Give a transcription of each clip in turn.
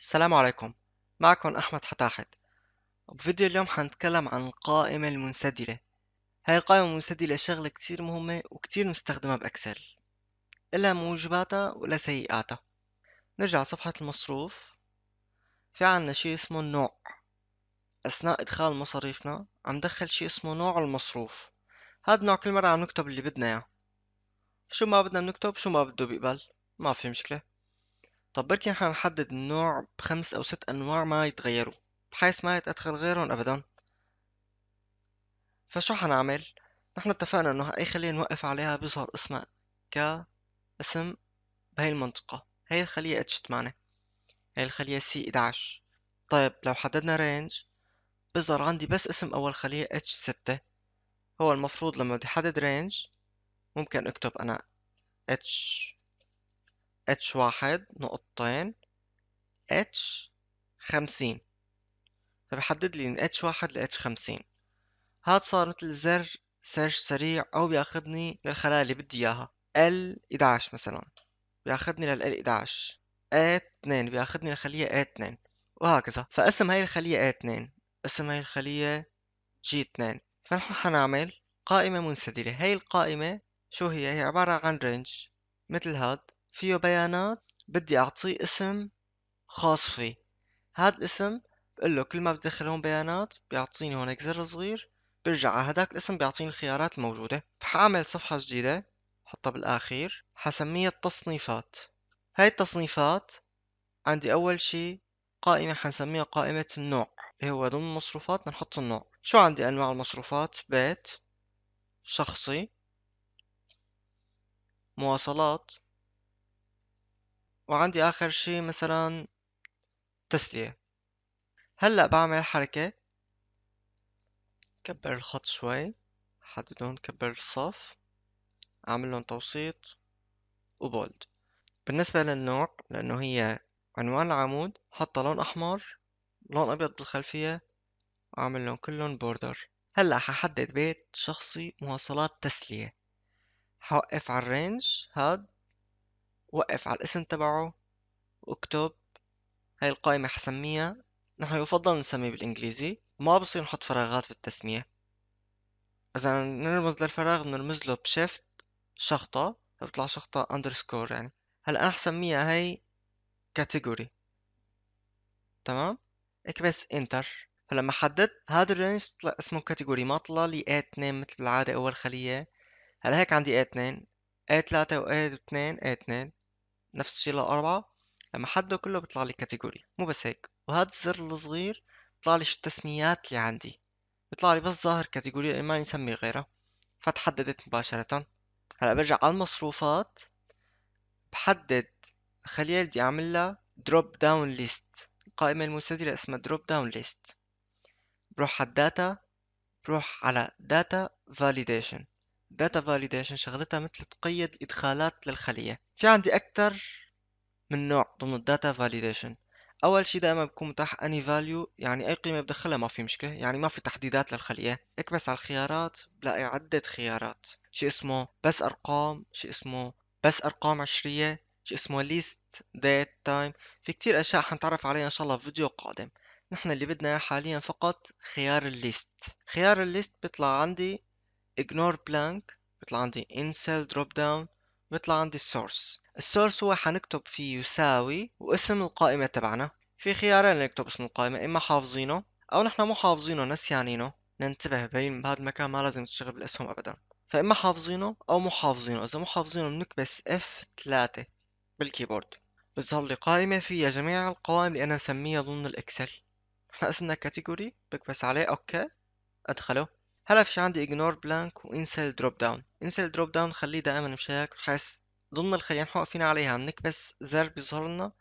السلام عليكم معكم أحمد حتاحت بفيديو اليوم حنتكلم عن القائمة المنسدلة هاي القائمة المنسدلة شغلة كتير مهمة وكتير مستخدمة بأكسل إلا موجباتها ولا سيئاتها نرجع صفحة المصروف في عنا شي اسمه النوع أثناء إدخال مصاريفنا عم دخل شي اسمه نوع المصروف هاد النوع كل مرة عم نكتب اللي بدنا إياه شو ما بدنا بنكتب شو ما بده بيقبل ما في مشكلة طب بركي نحن نحدد النوع بخمس أو ست أنواع ما يتغيروا بحيث ما يتأدخل غيرهم أبدا فشو حنعمل؟ نحن اتفقنا انه اي خلية نوقف عليها بيظهر اسمها كاسم بهي المنطقة هي الخلية H8 هي الخلية C11 طيب لو حددنا رينج بيظهر عندي بس اسم اول خلية H6 هو المفروض لما بدي احدد رينج ممكن اكتب انا H اتش واحد نقطتين اتش خمسين فبحدد لي من اتش واحد اتش خمسين هاد صار مثل زر سيرش سريع او بياخدني للخلايا اللي بدي اياها ال 11 مثلا بياخدني لل 11 a 2 بياخدني للخلية a 2 وهكذا فاسم هاي الخلية a 2 اسم هاي الخلية g 2 فنحن حنعمل قائمة منسدلة هاي القائمة شو هي هي عبارة عن رينج مثل هاد فيه بيانات بدي اعطيه اسم خاص فيه هاد الاسم بقول له كل ما بدخل هون بيانات بيعطيني هونيك زر صغير برجع على هداك الاسم بيعطيني الخيارات الموجودة حأعمل صفحة جديدة حطها بالأخير حسميها التصنيفات هاي التصنيفات عندي أول شي قائمة حنسميها قائمة النوع اللي هو ضمن المصروفات نحط النوع شو عندي أنواع المصروفات بيت شخصي مواصلات وعندي آخر شي مثلا تسلية هلأ بعمل حركة كبر الخط شوي حددهم كبر الصف أعمل لهم توسيط وبولد بالنسبة للنوع لأنه هي عنوان العمود حط لون أحمر لون أبيض بالخلفية وأعمل لهم كلهم بوردر هلأ ححدد بيت شخصي مواصلات تسلية حوقف على الرينج هاد وقف على الاسم تبعه واكتب هاي القائمة حسميها نحن يفضل نسميه بالإنجليزي ما بصير نحط فراغات بالتسمية إذا نرمز للفراغ بنرمز له بشيفت شخطة فبطلع شخطة أندرسكور يعني هلا أنا حسميها هاي كاتيجوري تمام اكبس انتر فلما حددت هذا الرينج طلع اسمه كاتيجوري ما طلع لي A2 مثل بالعادة أول خلية هلا هيك عندي A2 a آية تلاتة و a اتنين a آية اتنين نفس الشي لأربعة لما حده كله بيطلع لي كاتيجوري مو بس هيك وهذا الزر الصغير بيطلع لي شو التسميات اللي عندي بيطلع لي بس ظاهر كاتيجوري يعني ما يسمي غيرها فتحددت مباشرة هلا برجع على المصروفات بحدد اللي بدي اعمل لها دروب داون ليست القائمة المنسدلة اسمها دروب داون ليست بروح على الداتا بروح على داتا فاليديشن data validation شغلتها مثل تقيد إدخالات للخلية في عندي أكتر من نوع ضمن الداتا validation أول شي دائما بكون متاح اني value يعني أي قيمة بدخلها ما في مشكلة يعني ما في تحديدات للخلية اكبس على الخيارات بلاقي عدة خيارات شي اسمه بس أرقام شي اسمه بس أرقام عشرية شي اسمه ليست ديت تايم في كتير أشياء حنتعرف عليها إن شاء الله في فيديو قادم نحن اللي بدنا حاليا فقط خيار الليست خيار الليست بيطلع عندي ignore blank بيطلع عندي cell drop down بيطلع عندي السورس السورس هو حنكتب فيه يساوي واسم القائمة تبعنا في خيارين نكتب اسم القائمة إما حافظينه أو نحن مو حافظينه نسيانينه ننتبه بين بهذا المكان ما لازم تشتغل بالاسهم أبدا فإما حافظينه أو مو حافظينه إذا مو حافظينه بنكبس F3 بالكيبورد بتظهر لي قائمة فيها جميع القوائم اللي أنا مسميها ضمن الإكسل نحن اسمنا كاتيجوري بكبس عليه أوكي أدخله هلا في عندي اجنور بلانك وانسل دروب داون انسل دروب داون خليه دائما هيك بحيث ضمن الخلية نحن واقفين عليها بنكبس زر بيظهر لنا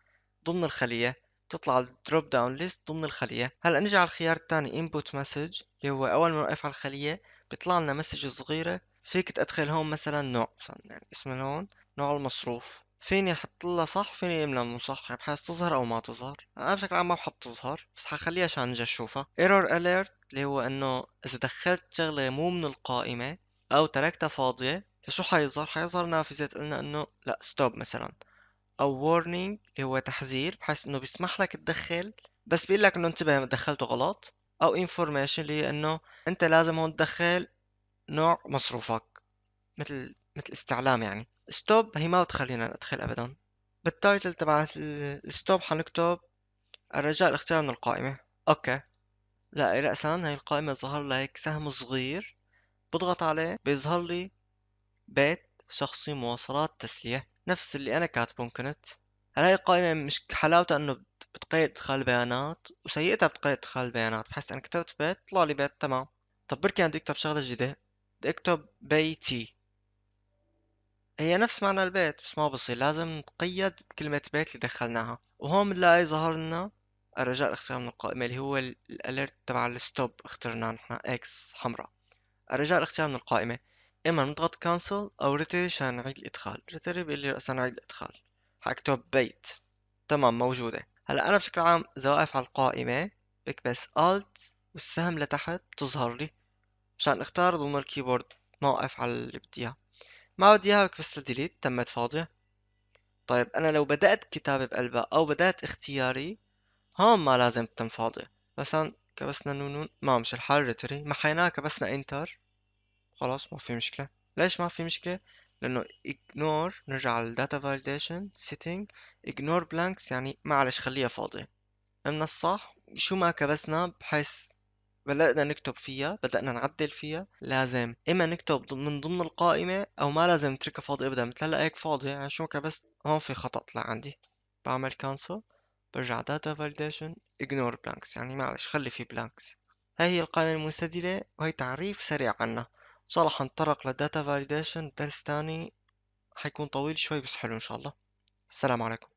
ضمن الخلية بتطلع الدروب داون ليست ضمن الخلية هلا نجي على الخيار الثاني input message اللي هو أول ما نوقف على الخلية بيطلع لنا مسج صغيرة فيك تدخل هون مثلا نوع مثلا يعني اسم هون نوع المصروف فيني احط لها صح فيني املا مو صح يعني بحيث تظهر او ما تظهر انا بشكل عام ما بحب تظهر بس حخليها عشان اجي اشوفها ايرور alert اللي هو انه اذا دخلت شغله مو من القائمه او تركتها فاضيه شو حيظهر حيظهر نافذه تقلنا انه لا ستوب مثلا او warning اللي هو تحذير بحيث انه بيسمح لك تدخل بس بيقول لك انه انتبه دخلته غلط او information اللي هي انه انت لازم هون تدخل نوع مصروفك مثل مثل استعلام يعني ستوب هي ما بتخلينا ندخل ابدا بالتايتل تبع الستوب حنكتب الرجاء الاختيار من القائمة اوكي لا رأسا هاي القائمة ظهر لها هيك سهم صغير بضغط عليه بيظهر لي بيت شخصي مواصلات تسلية نفس اللي أنا كاتبه كنت هلا هاي القائمة مش حلاوتها إنه بتقيد إدخال البيانات وسيئتها بتقيد إدخال البيانات بحس أنا كتبت بيت طلع لي بيت تمام طب بركي عندي أكتب شغلة جديدة بدي أكتب بيتي هي نفس معنى البيت بس ما بصير لازم نتقيد بكلمة بيت اللي دخلناها وهون بنلاقي ظهر لنا الرجاء الاختيار من القائمة اللي هو الاليرت تبع الستوب اخترناه نحن اكس حمراء الرجاء الاختيار من القائمة اما نضغط كانسل او ريتري عشان نعيد الادخال ريتري بيقول لي رأسا نعيد الادخال حكتب بيت تمام موجودة هلا انا بشكل عام اذا واقف على القائمة بكبس الت والسهم لتحت بتظهر لي عشان اختار ضمن الكيبورد ما واقف على اللي بدي اياه ما بدي اياك بس ديليت تمت فاضية طيب انا لو بدأت كتابة بقلبها او بدأت اختياري هون ما لازم تتم فاضية مثلا كبسنا نونون ما مش الحال ريتري محيناها كبسنا انتر خلاص ما في مشكلة ليش ما في مشكلة لانه ignore نرجع على data validation setting ignore blanks يعني معلش خليها فاضية من الصح شو ما كبسنا بحيث بدأنا نكتب فيها بدأنا نعدل فيها لازم إما نكتب من ضمن القائمة أو ما لازم نتركها فاضية أبدا مثل هلا هيك فاضية يعني شو بس هون في خطأ طلع عندي بعمل كانسل برجع data validation ignore blanks يعني معلش خلي في blanks هاي هي القائمة المستدلة وهي تعريف سريع عنها صراحة نتطرق للداتا فاليديشن درس تاني حيكون طويل شوي بس حلو إن شاء الله السلام عليكم